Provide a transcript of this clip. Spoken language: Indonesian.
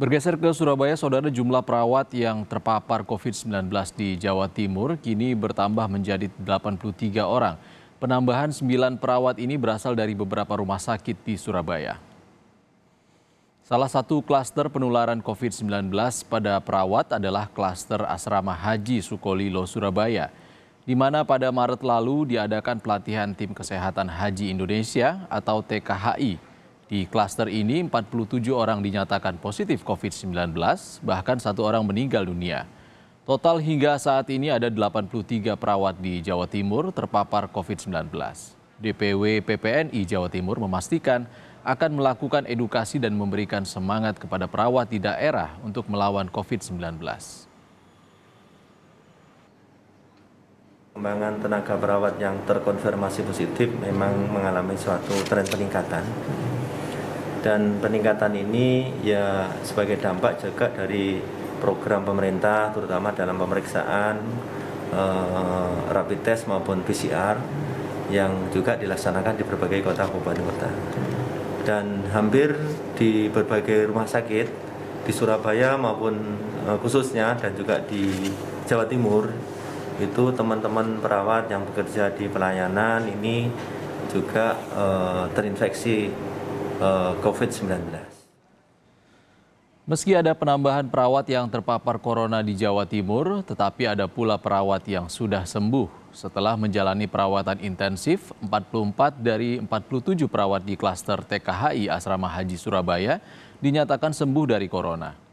Bergeser ke Surabaya, saudara jumlah perawat yang terpapar COVID-19 di Jawa Timur kini bertambah menjadi 83 orang. Penambahan 9 perawat ini berasal dari beberapa rumah sakit di Surabaya. Salah satu klaster penularan COVID-19 pada perawat adalah klaster asrama Haji Sukolilo Surabaya, di mana pada Maret lalu diadakan pelatihan tim kesehatan Haji Indonesia atau TKHI di klaster ini 47 orang dinyatakan positif COVID-19, bahkan satu orang meninggal dunia. Total hingga saat ini ada 83 perawat di Jawa Timur terpapar COVID-19. DPW PPNI Jawa Timur memastikan akan melakukan edukasi dan memberikan semangat kepada perawat di daerah untuk melawan COVID-19. Pembangunan tenaga perawat yang terkonfirmasi positif memang mengalami suatu tren peningkatan dan peningkatan ini ya sebagai dampak juga dari program pemerintah terutama dalam pemeriksaan eh, rapid test maupun PCR yang juga dilaksanakan di berbagai kota kabupaten kota dan hampir di berbagai rumah sakit di Surabaya maupun eh, khususnya dan juga di Jawa Timur itu teman-teman perawat yang bekerja di pelayanan ini juga eh, terinfeksi Eh, COVID-19. Meski ada penambahan perawat yang terpapar corona di Jawa Timur, tetapi ada pula perawat yang sudah sembuh. Setelah menjalani perawatan intensif, 44 dari 47 perawat di klaster TKHI Asrama Haji Surabaya dinyatakan sembuh dari corona.